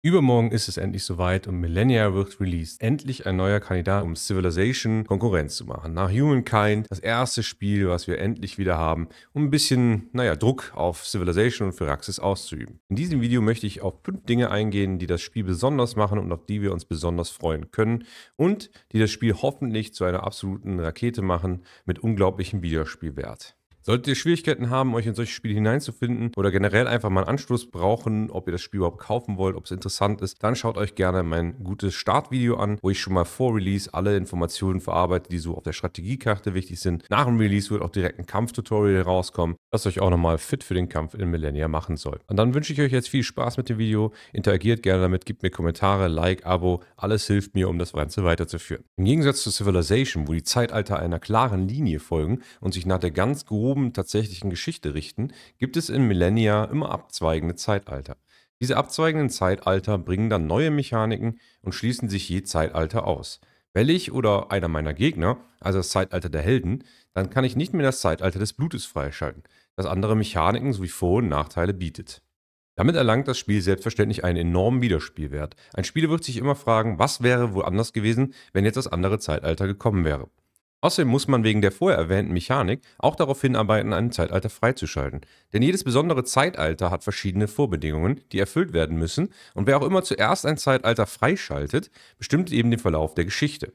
Übermorgen ist es endlich soweit und Millennia wird released. Endlich ein neuer Kandidat, um Civilization Konkurrenz zu machen. Nach Humankind, das erste Spiel, was wir endlich wieder haben, um ein bisschen, naja, Druck auf Civilization und Firaxis auszuüben. In diesem Video möchte ich auf fünf Dinge eingehen, die das Spiel besonders machen und auf die wir uns besonders freuen können und die das Spiel hoffentlich zu einer absoluten Rakete machen mit unglaublichem Videospielwert. Solltet ihr Schwierigkeiten haben, euch in solche Spiele hineinzufinden oder generell einfach mal einen Anschluss brauchen, ob ihr das Spiel überhaupt kaufen wollt, ob es interessant ist, dann schaut euch gerne mein gutes Startvideo an, wo ich schon mal vor Release alle Informationen verarbeite, die so auf der Strategiekarte wichtig sind. Nach dem Release wird auch direkt ein Kampftutorial rauskommen, das euch auch nochmal fit für den Kampf in Millennia machen soll. Und dann wünsche ich euch jetzt viel Spaß mit dem Video, interagiert gerne damit, gebt mir Kommentare, Like, Abo, alles hilft mir, um das Ganze weiterzuführen. Im Gegensatz zu Civilization, wo die Zeitalter einer klaren Linie folgen und sich nach der ganz großen groben tatsächlichen Geschichte richten, gibt es in Millennia immer abzweigende Zeitalter. Diese abzweigenden Zeitalter bringen dann neue Mechaniken und schließen sich je Zeitalter aus. Wähle ich oder einer meiner Gegner, also das Zeitalter der Helden, dann kann ich nicht mehr das Zeitalter des Blutes freischalten, das andere Mechaniken sowie Vor- und Nachteile bietet. Damit erlangt das Spiel selbstverständlich einen enormen Wiederspielwert. Ein Spieler wird sich immer fragen, was wäre wohl anders gewesen, wenn jetzt das andere Zeitalter gekommen wäre. Außerdem muss man wegen der vorher erwähnten Mechanik auch darauf hinarbeiten, ein Zeitalter freizuschalten. Denn jedes besondere Zeitalter hat verschiedene Vorbedingungen, die erfüllt werden müssen, und wer auch immer zuerst ein Zeitalter freischaltet, bestimmt eben den Verlauf der Geschichte.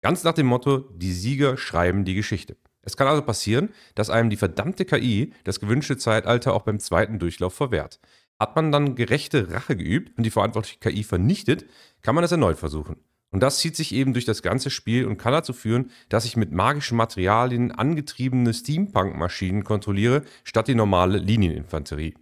Ganz nach dem Motto, die Sieger schreiben die Geschichte. Es kann also passieren, dass einem die verdammte KI das gewünschte Zeitalter auch beim zweiten Durchlauf verwehrt. Hat man dann gerechte Rache geübt und die verantwortliche KI vernichtet, kann man es erneut versuchen. Und das zieht sich eben durch das ganze Spiel und kann dazu führen, dass ich mit magischen Materialien angetriebene Steampunk-Maschinen kontrolliere, statt die normale Linieninfanterie.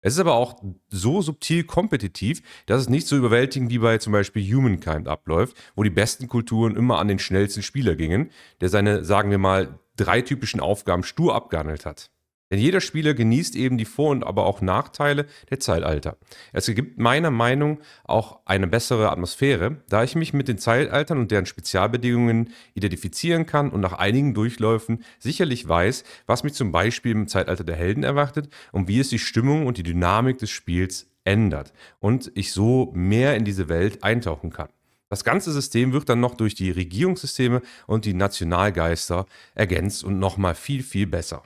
Es ist aber auch so subtil kompetitiv, dass es nicht so überwältigend wie bei zum Beispiel Humankind abläuft, wo die besten Kulturen immer an den schnellsten Spieler gingen, der seine, sagen wir mal, drei typischen Aufgaben stur abgehandelt hat. Denn jeder Spieler genießt eben die Vor- und aber auch Nachteile der Zeitalter. Es gibt meiner Meinung auch eine bessere Atmosphäre, da ich mich mit den Zeitaltern und deren Spezialbedingungen identifizieren kann und nach einigen Durchläufen sicherlich weiß, was mich zum Beispiel im Zeitalter der Helden erwartet und wie es die Stimmung und die Dynamik des Spiels ändert und ich so mehr in diese Welt eintauchen kann. Das ganze System wird dann noch durch die Regierungssysteme und die Nationalgeister ergänzt und nochmal viel, viel besser.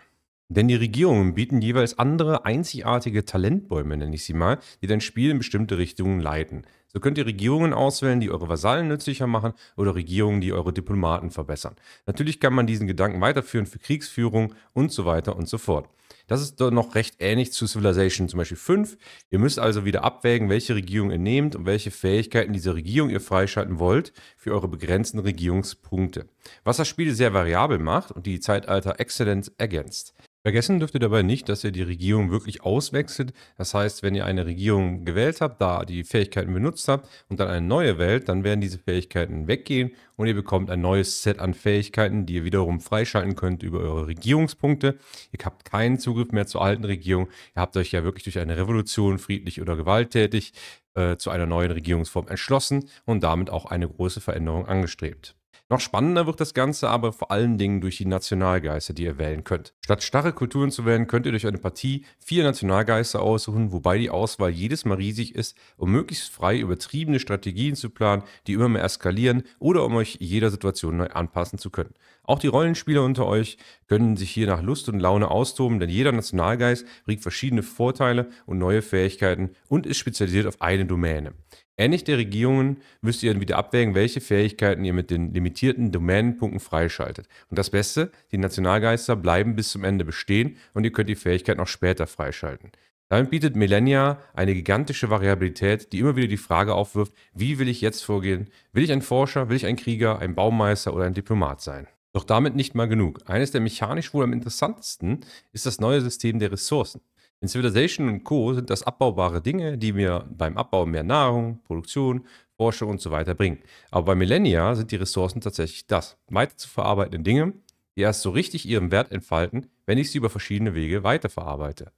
Denn die Regierungen bieten jeweils andere einzigartige Talentbäume, nenne ich sie mal, die dein Spiel in bestimmte Richtungen leiten. So könnt ihr Regierungen auswählen, die eure Vasallen nützlicher machen oder Regierungen, die eure Diplomaten verbessern. Natürlich kann man diesen Gedanken weiterführen für Kriegsführung und so weiter und so fort. Das ist doch noch recht ähnlich zu Civilization zum Beispiel 5. Ihr müsst also wieder abwägen, welche Regierung ihr nehmt und welche Fähigkeiten dieser Regierung ihr freischalten wollt für eure begrenzten Regierungspunkte. Was das Spiel sehr variabel macht und die Zeitalter exzellent ergänzt. Vergessen dürft ihr dabei nicht, dass ihr die Regierung wirklich auswechselt. Das heißt, wenn ihr eine Regierung gewählt habt, da die Fähigkeiten benutzt habt und dann eine neue wählt, dann werden diese Fähigkeiten weggehen und ihr bekommt ein neues Set an Fähigkeiten, die ihr wiederum freischalten könnt über eure Regierungspunkte. Ihr habt keinen Zugriff mehr zur alten Regierung. Ihr habt euch ja wirklich durch eine Revolution, friedlich oder gewalttätig, äh, zu einer neuen Regierungsform entschlossen und damit auch eine große Veränderung angestrebt. Noch spannender wird das Ganze aber vor allen Dingen durch die Nationalgeister, die ihr wählen könnt. Statt starre Kulturen zu wählen, könnt ihr durch eine Partie vier Nationalgeister aussuchen, wobei die Auswahl jedes Mal riesig ist, um möglichst frei übertriebene Strategien zu planen, die immer mehr eskalieren oder um euch jeder Situation neu anpassen zu können. Auch die Rollenspieler unter euch können sich hier nach Lust und Laune austoben, denn jeder Nationalgeist bringt verschiedene Vorteile und neue Fähigkeiten und ist spezialisiert auf eine Domäne. Ähnlich der Regierungen müsst ihr dann wieder abwägen, welche Fähigkeiten ihr mit den limitierten Domänenpunkten freischaltet. Und das Beste, die Nationalgeister bleiben bis zum Ende bestehen und ihr könnt die Fähigkeiten auch später freischalten. Damit bietet Millennia eine gigantische Variabilität, die immer wieder die Frage aufwirft, wie will ich jetzt vorgehen? Will ich ein Forscher, will ich ein Krieger, ein Baumeister oder ein Diplomat sein? Doch damit nicht mal genug. Eines der mechanisch wohl am interessantesten ist das neue System der Ressourcen. In Civilization und Co. sind das abbaubare Dinge, die mir beim Abbau mehr Nahrung, Produktion, Forschung und so weiter bringen. Aber bei Millennia sind die Ressourcen tatsächlich das. Weiter zu verarbeitende Dinge, die erst so richtig ihren Wert entfalten, wenn ich sie über verschiedene Wege weiterverarbeite.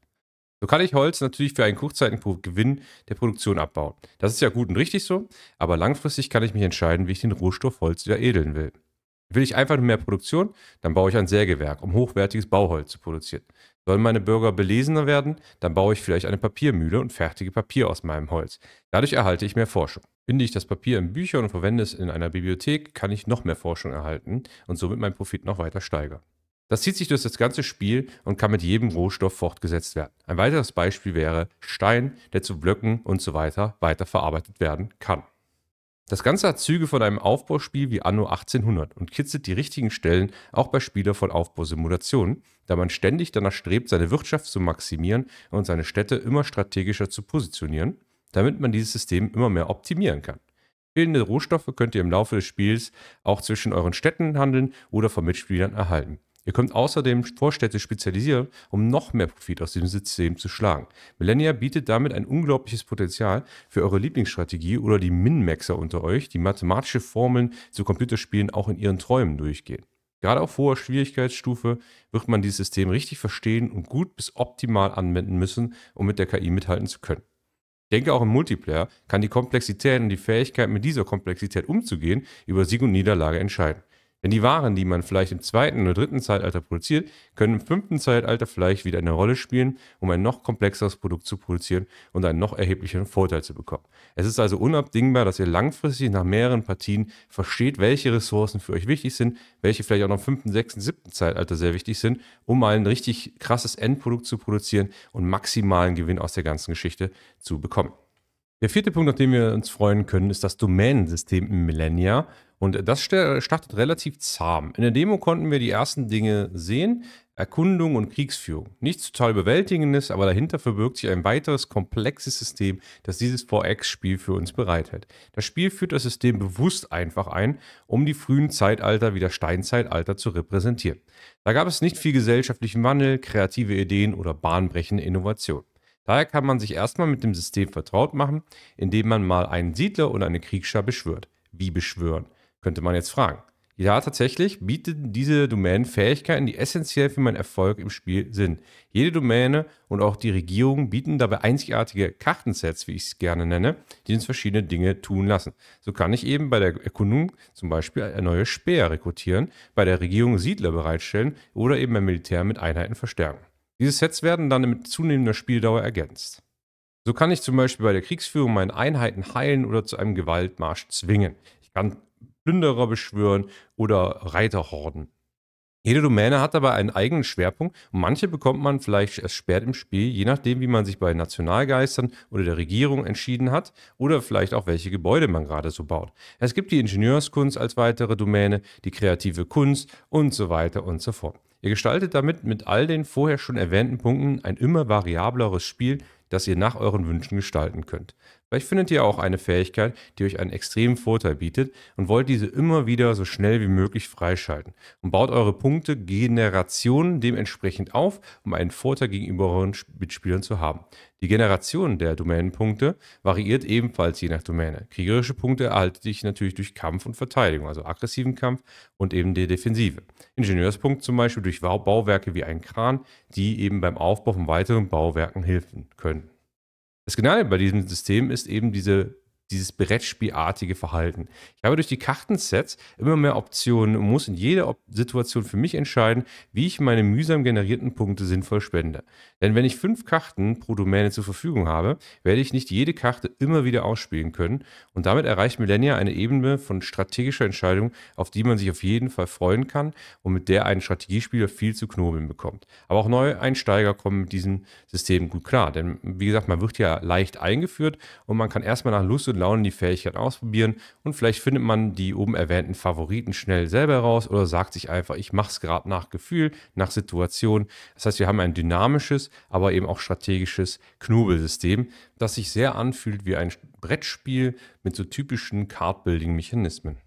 So kann ich Holz natürlich für einen kurzzeitigen Gewinn der Produktion abbauen. Das ist ja gut und richtig so, aber langfristig kann ich mich entscheiden, wie ich den Rohstoff Holz wieder edeln will. Will ich einfach mehr Produktion, dann baue ich ein Sägewerk, um hochwertiges Bauholz zu produzieren. Sollen meine Bürger belesener werden, dann baue ich vielleicht eine Papiermühle und fertige Papier aus meinem Holz. Dadurch erhalte ich mehr Forschung. Binde ich das Papier in Büchern und verwende es in einer Bibliothek, kann ich noch mehr Forschung erhalten und somit meinen Profit noch weiter steigern. Das zieht sich durch das ganze Spiel und kann mit jedem Rohstoff fortgesetzt werden. Ein weiteres Beispiel wäre Stein, der zu Blöcken und so weiter weiterverarbeitet werden kann. Das Ganze hat Züge von einem Aufbauspiel wie Anno 1800 und kitzelt die richtigen Stellen auch bei Spielern von Aufbausimulationen, da man ständig danach strebt, seine Wirtschaft zu maximieren und seine Städte immer strategischer zu positionieren, damit man dieses System immer mehr optimieren kann. Fehlende Rohstoffe könnt ihr im Laufe des Spiels auch zwischen euren Städten handeln oder von Mitspielern erhalten. Ihr könnt außerdem Vorstädte spezialisieren, um noch mehr Profit aus dem System zu schlagen. Millennia bietet damit ein unglaubliches Potenzial für eure Lieblingsstrategie oder die Min-Maxer unter euch, die mathematische Formeln zu Computerspielen auch in ihren Träumen durchgehen. Gerade auf hoher Schwierigkeitsstufe wird man dieses System richtig verstehen und gut bis optimal anwenden müssen, um mit der KI mithalten zu können. Ich denke, auch im Multiplayer kann die Komplexität und die Fähigkeit, mit dieser Komplexität umzugehen, über Sieg und Niederlage entscheiden. Denn die Waren, die man vielleicht im zweiten oder dritten Zeitalter produziert, können im fünften Zeitalter vielleicht wieder eine Rolle spielen, um ein noch komplexeres Produkt zu produzieren und einen noch erheblicheren Vorteil zu bekommen. Es ist also unabdingbar, dass ihr langfristig nach mehreren Partien versteht, welche Ressourcen für euch wichtig sind, welche vielleicht auch noch im fünften, sechsten, siebten Zeitalter sehr wichtig sind, um mal ein richtig krasses Endprodukt zu produzieren und maximalen Gewinn aus der ganzen Geschichte zu bekommen. Der vierte Punkt, auf den wir uns freuen können, ist das Domänensystem im Millennia. Und das startet relativ zahm. In der Demo konnten wir die ersten Dinge sehen. Erkundung und Kriegsführung. Nichts total Bewältigendes, aber dahinter verbirgt sich ein weiteres komplexes System, das dieses 4X-Spiel für uns bereithält. Das Spiel führt das System bewusst einfach ein, um die frühen Zeitalter wie das Steinzeitalter zu repräsentieren. Da gab es nicht viel gesellschaftlichen Wandel, kreative Ideen oder bahnbrechende Innovationen. Daher kann man sich erstmal mit dem System vertraut machen, indem man mal einen Siedler und eine Kriegsschar beschwört. Wie beschwören? könnte man jetzt fragen. Ja, tatsächlich bieten diese Domänen Fähigkeiten, die essentiell für meinen Erfolg im Spiel sind. Jede Domäne und auch die Regierung bieten dabei einzigartige Kartensets, wie ich es gerne nenne, die uns verschiedene Dinge tun lassen. So kann ich eben bei der Erkundung zum Beispiel neue Speer rekrutieren, bei der Regierung Siedler bereitstellen oder eben beim Militär mit Einheiten verstärken. Diese Sets werden dann mit zunehmender Spieldauer ergänzt. So kann ich zum Beispiel bei der Kriegsführung meinen Einheiten heilen oder zu einem Gewaltmarsch zwingen Ich kann Plünderer beschwören oder Reiterhorden. Jede Domäne hat dabei einen eigenen Schwerpunkt und manche bekommt man vielleicht erst spät im Spiel, je nachdem, wie man sich bei Nationalgeistern oder der Regierung entschieden hat oder vielleicht auch welche Gebäude man gerade so baut. Es gibt die Ingenieurskunst als weitere Domäne, die kreative Kunst und so weiter und so fort. Ihr gestaltet damit mit all den vorher schon erwähnten Punkten ein immer variableres Spiel, das ihr nach euren Wünschen gestalten könnt. Vielleicht findet ihr auch eine Fähigkeit, die euch einen extremen Vorteil bietet und wollt diese immer wieder so schnell wie möglich freischalten und baut eure Punkte Generationen dementsprechend auf, um einen Vorteil gegenüber euren Mitspielern zu haben. Die Generation der Domänenpunkte variiert ebenfalls je nach Domäne. Kriegerische Punkte erhaltet ihr natürlich durch Kampf und Verteidigung, also aggressiven Kampf und eben die Defensive. Ingenieurspunkte zum Beispiel durch Bauwerke wie einen Kran, die eben beim Aufbau von weiteren Bauwerken helfen können. Das Geniale bei diesem System ist eben diese dieses Brettspielartige Verhalten. Ich habe durch die Kartensets immer mehr Optionen und muss in jeder Situation für mich entscheiden, wie ich meine mühsam generierten Punkte sinnvoll spende. Denn wenn ich fünf Karten pro Domäne zur Verfügung habe, werde ich nicht jede Karte immer wieder ausspielen können und damit erreicht Millennia eine Ebene von strategischer Entscheidung, auf die man sich auf jeden Fall freuen kann und mit der ein Strategiespieler viel zu knobeln bekommt. Aber auch Neueinsteiger kommen mit diesem System gut klar, denn wie gesagt, man wird ja leicht eingeführt und man kann erstmal nach Lust und und Laune die Fähigkeit ausprobieren und vielleicht findet man die oben erwähnten Favoriten schnell selber raus oder sagt sich einfach, ich mache es gerade nach Gefühl, nach Situation. Das heißt, wir haben ein dynamisches, aber eben auch strategisches Knobelsystem, das sich sehr anfühlt wie ein Brettspiel mit so typischen Card-Building-Mechanismen.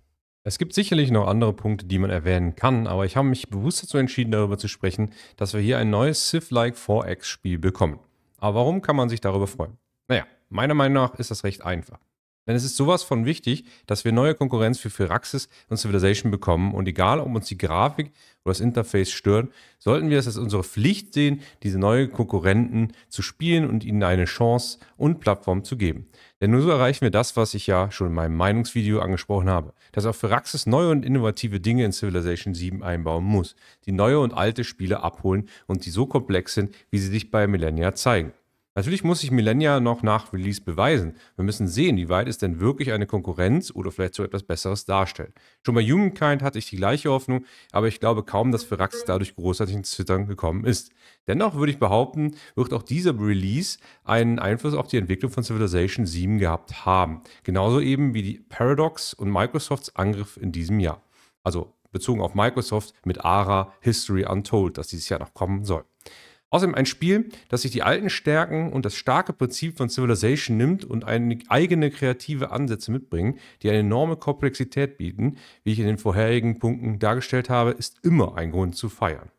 Es gibt sicherlich noch andere Punkte, die man erwähnen kann, aber ich habe mich bewusst dazu entschieden, darüber zu sprechen, dass wir hier ein neues Civ-like 4X-Spiel bekommen. Aber warum kann man sich darüber freuen? Naja, meiner Meinung nach ist das recht einfach. Denn es ist sowas von wichtig, dass wir neue Konkurrenz für Firaxis und Civilization bekommen. Und egal, ob uns die Grafik oder das Interface stören, sollten wir es als unsere Pflicht sehen, diese neuen Konkurrenten zu spielen und ihnen eine Chance und Plattform zu geben. Denn nur so erreichen wir das, was ich ja schon in meinem Meinungsvideo angesprochen habe, dass auch Firaxis neue und innovative Dinge in Civilization 7 einbauen muss, die neue und alte Spiele abholen und die so komplex sind, wie sie sich bei Millennia zeigen. Natürlich muss sich Millennia noch nach Release beweisen. Wir müssen sehen, wie weit es denn wirklich eine Konkurrenz oder vielleicht so etwas Besseres darstellt. Schon bei Humankind hatte ich die gleiche Hoffnung, aber ich glaube kaum, dass Firaxis dadurch großartig ins Zittern gekommen ist. Dennoch würde ich behaupten, wird auch dieser Release einen Einfluss auf die Entwicklung von Civilization 7 gehabt haben. Genauso eben wie die Paradox und Microsofts Angriff in diesem Jahr. Also bezogen auf Microsoft mit ARA History Untold, das dieses Jahr noch kommen soll. Außerdem ein Spiel, das sich die alten Stärken und das starke Prinzip von Civilization nimmt und eine eigene kreative Ansätze mitbringen, die eine enorme Komplexität bieten. Wie ich in den vorherigen Punkten dargestellt habe, ist immer ein Grund zu feiern.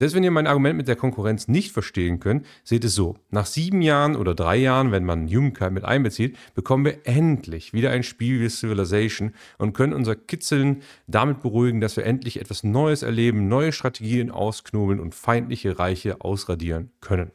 Selbst wenn ihr mein Argument mit der Konkurrenz nicht verstehen könnt, seht es so. Nach sieben Jahren oder drei Jahren, wenn man Humankind mit einbezieht, bekommen wir endlich wieder ein Spiel wie Civilization und können unser Kitzeln damit beruhigen, dass wir endlich etwas Neues erleben, neue Strategien ausknobeln und feindliche Reiche ausradieren können.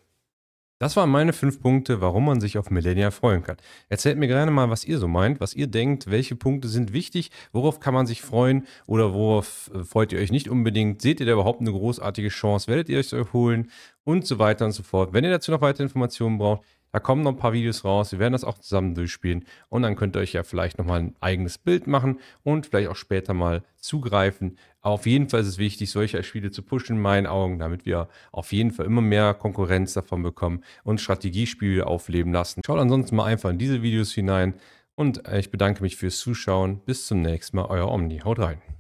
Das waren meine fünf Punkte, warum man sich auf Millennia freuen kann. Erzählt mir gerne mal, was ihr so meint, was ihr denkt, welche Punkte sind wichtig, worauf kann man sich freuen oder worauf äh, freut ihr euch nicht unbedingt? Seht ihr da überhaupt eine großartige Chance? Werdet ihr euch so holen? Und so weiter und so fort. Wenn ihr dazu noch weitere Informationen braucht, da kommen noch ein paar Videos raus. Wir werden das auch zusammen durchspielen. Und dann könnt ihr euch ja vielleicht nochmal ein eigenes Bild machen und vielleicht auch später mal zugreifen. Auf jeden Fall ist es wichtig, solche Spiele zu pushen, in meinen Augen, damit wir auf jeden Fall immer mehr Konkurrenz davon bekommen und Strategiespiele aufleben lassen. Schaut ansonsten mal einfach in diese Videos hinein. Und äh, ich bedanke mich fürs Zuschauen. Bis zum nächsten Mal, euer Omni. Haut rein.